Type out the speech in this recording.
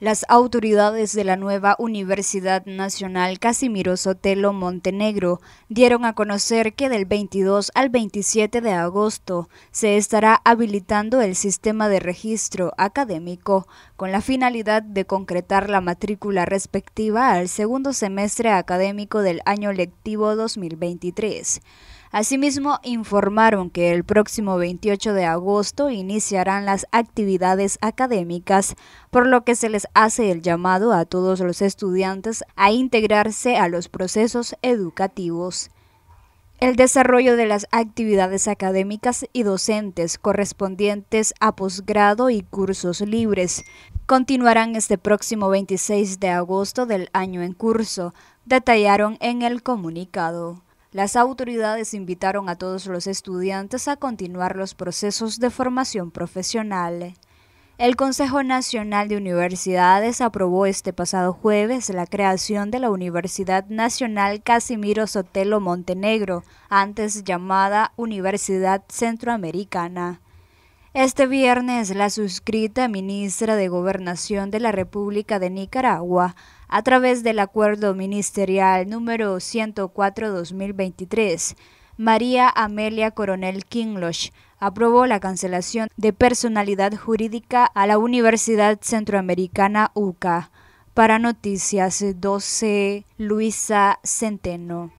Las autoridades de la nueva Universidad Nacional Casimiro Sotelo Montenegro dieron a conocer que del 22 al 27 de agosto se estará habilitando el sistema de registro académico con la finalidad de concretar la matrícula respectiva al segundo semestre académico del año lectivo 2023. Asimismo, informaron que el próximo 28 de agosto iniciarán las actividades académicas, por lo que se les hace el llamado a todos los estudiantes a integrarse a los procesos educativos. El desarrollo de las actividades académicas y docentes correspondientes a posgrado y cursos libres continuarán este próximo 26 de agosto del año en curso, detallaron en el comunicado las autoridades invitaron a todos los estudiantes a continuar los procesos de formación profesional. El Consejo Nacional de Universidades aprobó este pasado jueves la creación de la Universidad Nacional Casimiro Sotelo Montenegro, antes llamada Universidad Centroamericana. Este viernes, la suscrita ministra de Gobernación de la República de Nicaragua, a través del acuerdo ministerial número 104-2023, María Amelia Coronel Kinglosh, aprobó la cancelación de personalidad jurídica a la Universidad Centroamericana UCA. Para Noticias 12, Luisa Centeno.